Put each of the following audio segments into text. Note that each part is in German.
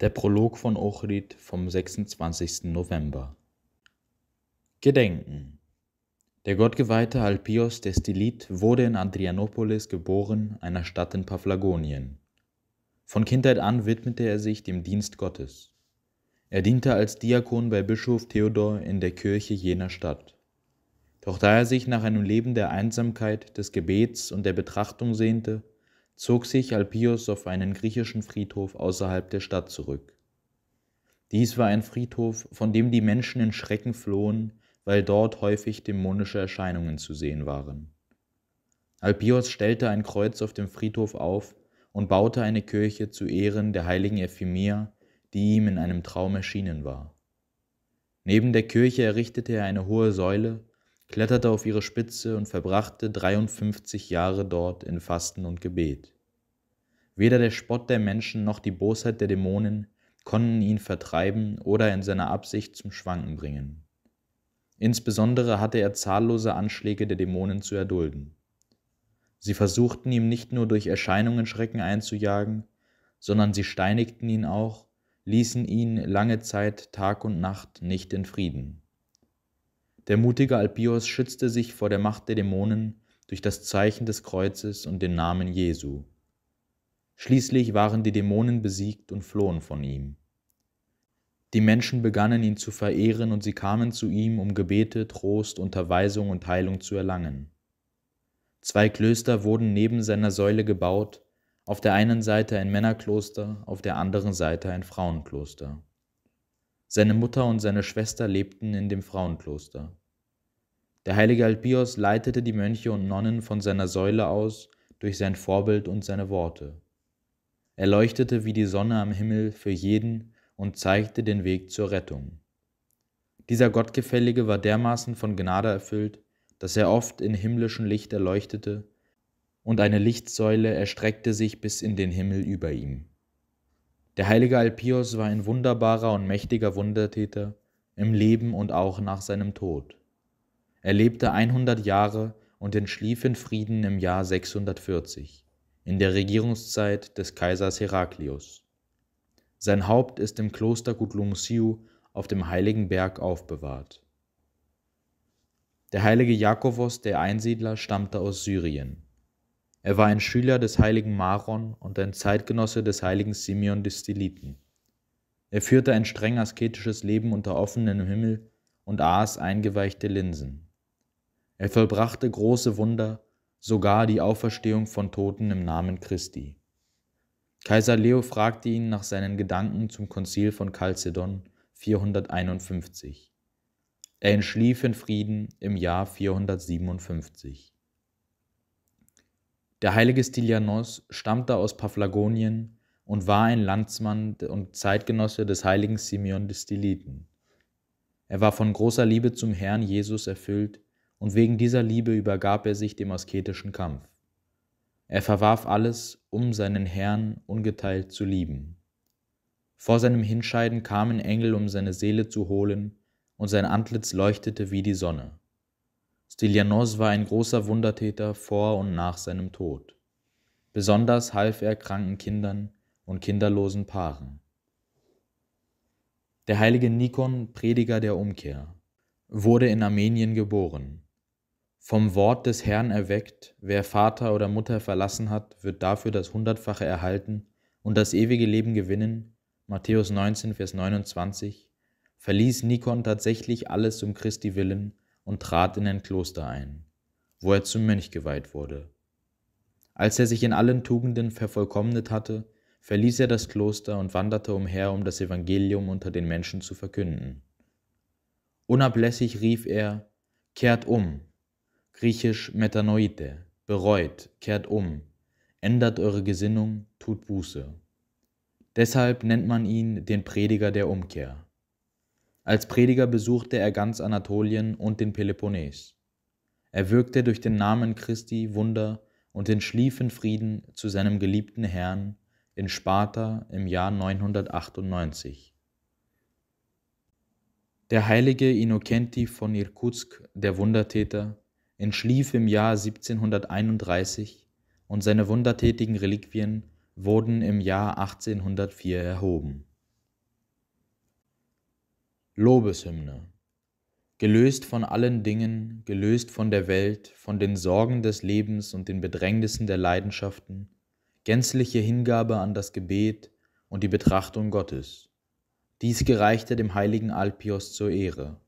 Der Prolog von Ochrid vom 26. November. Gedenken. Der gottgeweihte Alpios Destilit wurde in Adrianopolis geboren, einer Stadt in Paphlagonien. Von Kindheit an widmete er sich dem Dienst Gottes. Er diente als Diakon bei Bischof Theodor in der Kirche jener Stadt. Doch da er sich nach einem Leben der Einsamkeit, des Gebets und der Betrachtung sehnte, zog sich Alpius auf einen griechischen Friedhof außerhalb der Stadt zurück. Dies war ein Friedhof, von dem die Menschen in Schrecken flohen, weil dort häufig dämonische Erscheinungen zu sehen waren. Alpios stellte ein Kreuz auf dem Friedhof auf und baute eine Kirche zu Ehren der heiligen Ephemia, die ihm in einem Traum erschienen war. Neben der Kirche errichtete er eine hohe Säule, kletterte auf ihre Spitze und verbrachte 53 Jahre dort in Fasten und Gebet. Weder der Spott der Menschen noch die Bosheit der Dämonen konnten ihn vertreiben oder in seiner Absicht zum Schwanken bringen. Insbesondere hatte er zahllose Anschläge der Dämonen zu erdulden. Sie versuchten ihm nicht nur durch Erscheinungen Schrecken einzujagen, sondern sie steinigten ihn auch, ließen ihn lange Zeit Tag und Nacht nicht in Frieden. Der mutige Albios schützte sich vor der Macht der Dämonen durch das Zeichen des Kreuzes und den Namen Jesu. Schließlich waren die Dämonen besiegt und flohen von ihm. Die Menschen begannen ihn zu verehren und sie kamen zu ihm, um Gebete, Trost, Unterweisung und Heilung zu erlangen. Zwei Klöster wurden neben seiner Säule gebaut, auf der einen Seite ein Männerkloster, auf der anderen Seite ein Frauenkloster. Seine Mutter und seine Schwester lebten in dem Frauenkloster. Der heilige Alpios leitete die Mönche und Nonnen von seiner Säule aus durch sein Vorbild und seine Worte. Er leuchtete wie die Sonne am Himmel für jeden und zeigte den Weg zur Rettung. Dieser Gottgefällige war dermaßen von Gnade erfüllt, dass er oft in himmlischem Licht erleuchtete, und eine Lichtsäule erstreckte sich bis in den Himmel über ihm. Der heilige Alpios war ein wunderbarer und mächtiger Wundertäter im Leben und auch nach seinem Tod. Er lebte 100 Jahre und entschlief in Frieden im Jahr 640, in der Regierungszeit des Kaisers Heraklius. Sein Haupt ist im Kloster Gutlumsiu auf dem heiligen Berg aufbewahrt. Der heilige Jakobus der Einsiedler stammte aus Syrien. Er war ein Schüler des heiligen Maron und ein Zeitgenosse des heiligen Simeon des Stiliten. Er führte ein streng asketisches Leben unter offenem Himmel und aß eingeweichte Linsen. Er vollbrachte große Wunder, sogar die Auferstehung von Toten im Namen Christi. Kaiser Leo fragte ihn nach seinen Gedanken zum Konzil von Chalcedon 451. Er entschlief in Frieden im Jahr 457. Der heilige Stilianos stammte aus Paphlagonien und war ein Landsmann und Zeitgenosse des heiligen Simeon des Stiliten. Er war von großer Liebe zum Herrn Jesus erfüllt und wegen dieser Liebe übergab er sich dem asketischen Kampf. Er verwarf alles, um seinen Herrn ungeteilt zu lieben. Vor seinem Hinscheiden kamen Engel, um seine Seele zu holen, und sein Antlitz leuchtete wie die Sonne. Stylianos war ein großer Wundertäter vor und nach seinem Tod. Besonders half er kranken Kindern und kinderlosen Paaren. Der heilige Nikon, Prediger der Umkehr, wurde in Armenien geboren. Vom Wort des Herrn erweckt, wer Vater oder Mutter verlassen hat, wird dafür das Hundertfache erhalten und das ewige Leben gewinnen. Matthäus 19, Vers 29 verließ Nikon tatsächlich alles um Christi willen und trat in ein Kloster ein, wo er zum Mönch geweiht wurde. Als er sich in allen Tugenden vervollkommnet hatte, verließ er das Kloster und wanderte umher, um das Evangelium unter den Menschen zu verkünden. Unablässig rief er, kehrt um, griechisch metanoite, bereut, kehrt um, ändert eure Gesinnung, tut Buße. Deshalb nennt man ihn den Prediger der Umkehr. Als Prediger besuchte er ganz Anatolien und den Peloponnes. Er wirkte durch den Namen Christi Wunder und entschlief in Frieden zu seinem geliebten Herrn in Sparta im Jahr 998. Der heilige Innocenti von Irkutsk, der Wundertäter, entschlief im Jahr 1731 und seine wundertätigen Reliquien wurden im Jahr 1804 erhoben. Lobeshymne. Gelöst von allen Dingen, gelöst von der Welt, von den Sorgen des Lebens und den Bedrängnissen der Leidenschaften, gänzliche Hingabe an das Gebet und die Betrachtung Gottes. Dies gereichte dem heiligen Alpios zur Ehre.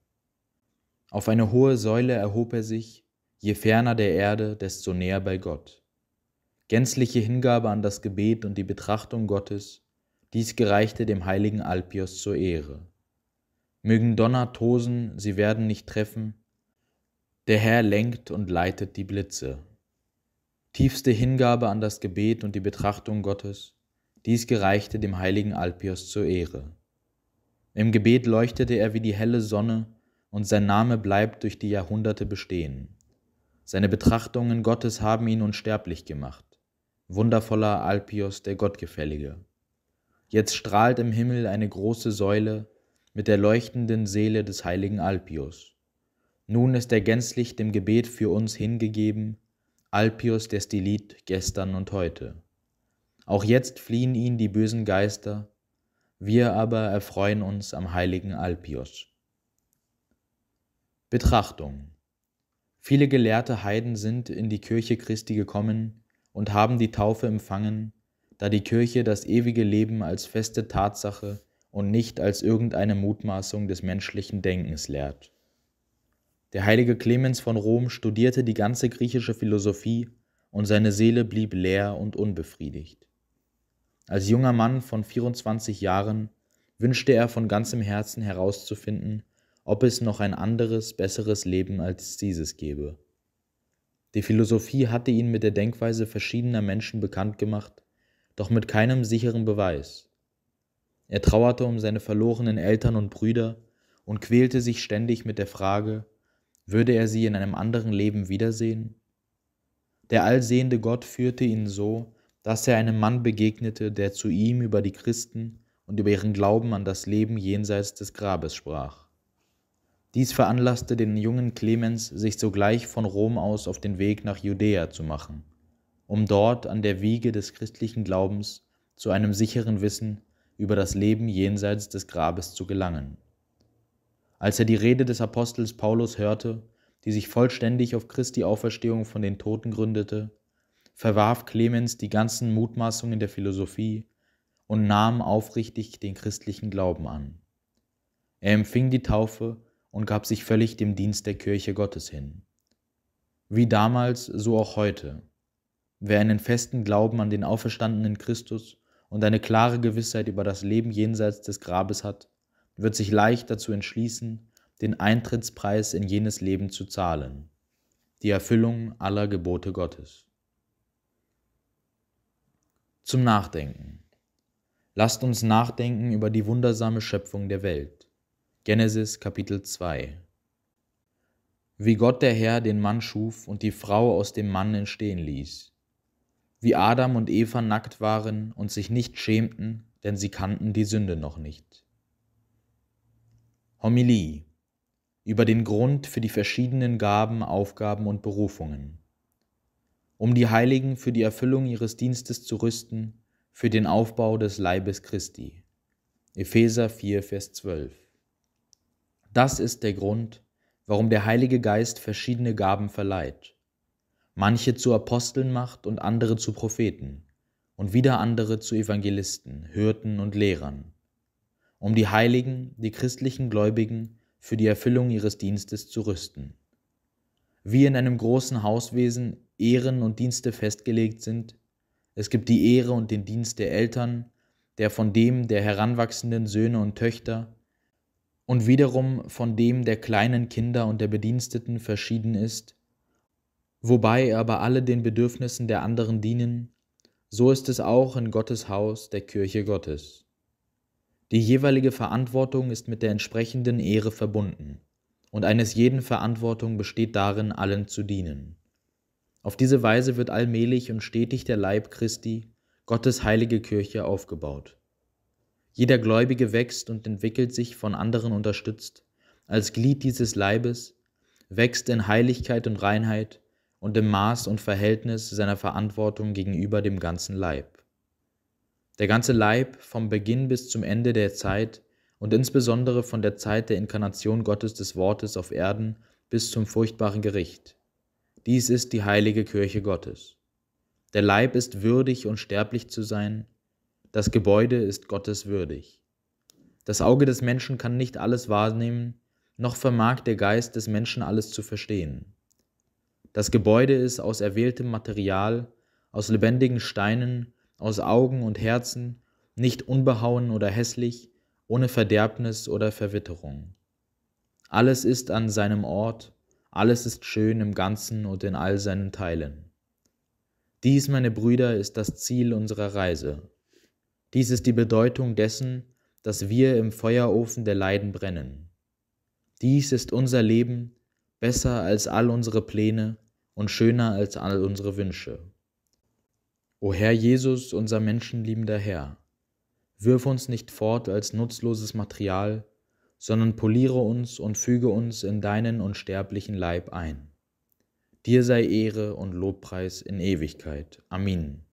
Auf eine hohe Säule erhob er sich, je ferner der Erde, desto näher bei Gott. Gänzliche Hingabe an das Gebet und die Betrachtung Gottes, dies gereichte dem heiligen Alpios zur Ehre mögen Donner tosen, sie werden nicht treffen. Der Herr lenkt und leitet die Blitze. Tiefste Hingabe an das Gebet und die Betrachtung Gottes, dies gereichte dem heiligen Alpios zur Ehre. Im Gebet leuchtete er wie die helle Sonne, und sein Name bleibt durch die Jahrhunderte bestehen. Seine Betrachtungen Gottes haben ihn unsterblich gemacht. Wundervoller Alpios der Gottgefällige. Jetzt strahlt im Himmel eine große Säule, mit der leuchtenden Seele des heiligen Alpius. Nun ist er gänzlich dem Gebet für uns hingegeben, Alpius der Stilit gestern und heute. Auch jetzt fliehen ihn die bösen Geister, wir aber erfreuen uns am heiligen Alpius. Betrachtung Viele gelehrte Heiden sind in die Kirche Christi gekommen und haben die Taufe empfangen, da die Kirche das ewige Leben als feste Tatsache und nicht als irgendeine Mutmaßung des menschlichen Denkens lehrt. Der heilige Clemens von Rom studierte die ganze griechische Philosophie und seine Seele blieb leer und unbefriedigt. Als junger Mann von 24 Jahren wünschte er von ganzem Herzen herauszufinden, ob es noch ein anderes, besseres Leben als dieses gebe. Die Philosophie hatte ihn mit der Denkweise verschiedener Menschen bekannt gemacht, doch mit keinem sicheren Beweis. Er trauerte um seine verlorenen Eltern und Brüder und quälte sich ständig mit der Frage, würde er sie in einem anderen Leben wiedersehen? Der allsehende Gott führte ihn so, dass er einem Mann begegnete, der zu ihm über die Christen und über ihren Glauben an das Leben jenseits des Grabes sprach. Dies veranlasste den jungen Clemens, sich sogleich von Rom aus auf den Weg nach Judäa zu machen, um dort an der Wiege des christlichen Glaubens zu einem sicheren Wissen über das Leben jenseits des Grabes zu gelangen. Als er die Rede des Apostels Paulus hörte, die sich vollständig auf Christi Auferstehung von den Toten gründete, verwarf Clemens die ganzen Mutmaßungen der Philosophie und nahm aufrichtig den christlichen Glauben an. Er empfing die Taufe und gab sich völlig dem Dienst der Kirche Gottes hin. Wie damals, so auch heute. Wer einen festen Glauben an den auferstandenen Christus und eine klare Gewissheit über das Leben jenseits des Grabes hat, wird sich leicht dazu entschließen, den Eintrittspreis in jenes Leben zu zahlen, die Erfüllung aller Gebote Gottes. Zum Nachdenken. Lasst uns nachdenken über die wundersame Schöpfung der Welt. Genesis Kapitel 2. Wie Gott der Herr den Mann schuf und die Frau aus dem Mann entstehen ließ wie Adam und Eva nackt waren und sich nicht schämten, denn sie kannten die Sünde noch nicht. Homilie über den Grund für die verschiedenen Gaben, Aufgaben und Berufungen, um die Heiligen für die Erfüllung ihres Dienstes zu rüsten, für den Aufbau des Leibes Christi. Epheser 4, Vers 12. Das ist der Grund, warum der Heilige Geist verschiedene Gaben verleiht manche zu Aposteln macht und andere zu Propheten, und wieder andere zu Evangelisten, Hürden und Lehrern, um die Heiligen, die christlichen Gläubigen, für die Erfüllung ihres Dienstes zu rüsten. Wie in einem großen Hauswesen Ehren und Dienste festgelegt sind, es gibt die Ehre und den Dienst der Eltern, der von dem der heranwachsenden Söhne und Töchter, und wiederum von dem der kleinen Kinder und der Bediensteten verschieden ist, wobei aber alle den Bedürfnissen der anderen dienen, so ist es auch in Gottes Haus der Kirche Gottes. Die jeweilige Verantwortung ist mit der entsprechenden Ehre verbunden, und eines jeden Verantwortung besteht darin, allen zu dienen. Auf diese Weise wird allmählich und stetig der Leib Christi, Gottes heilige Kirche, aufgebaut. Jeder Gläubige wächst und entwickelt sich von anderen unterstützt, als Glied dieses Leibes, wächst in Heiligkeit und Reinheit, und im Maß und Verhältnis seiner Verantwortung gegenüber dem ganzen Leib. Der ganze Leib vom Beginn bis zum Ende der Zeit und insbesondere von der Zeit der Inkarnation Gottes des Wortes auf Erden bis zum furchtbaren Gericht. Dies ist die heilige Kirche Gottes. Der Leib ist würdig unsterblich zu sein, das Gebäude ist Gottes würdig. Das Auge des Menschen kann nicht alles wahrnehmen, noch vermag der Geist des Menschen alles zu verstehen. Das Gebäude ist aus erwähltem Material, aus lebendigen Steinen, aus Augen und Herzen, nicht unbehauen oder hässlich, ohne Verderbnis oder Verwitterung. Alles ist an seinem Ort, alles ist schön im Ganzen und in all seinen Teilen. Dies, meine Brüder, ist das Ziel unserer Reise. Dies ist die Bedeutung dessen, dass wir im Feuerofen der Leiden brennen. Dies ist unser Leben, besser als all unsere Pläne, und schöner als all unsere Wünsche. O Herr Jesus, unser menschenliebender Herr, wirf uns nicht fort als nutzloses Material, sondern poliere uns und füge uns in deinen unsterblichen Leib ein. Dir sei Ehre und Lobpreis in Ewigkeit. Amen.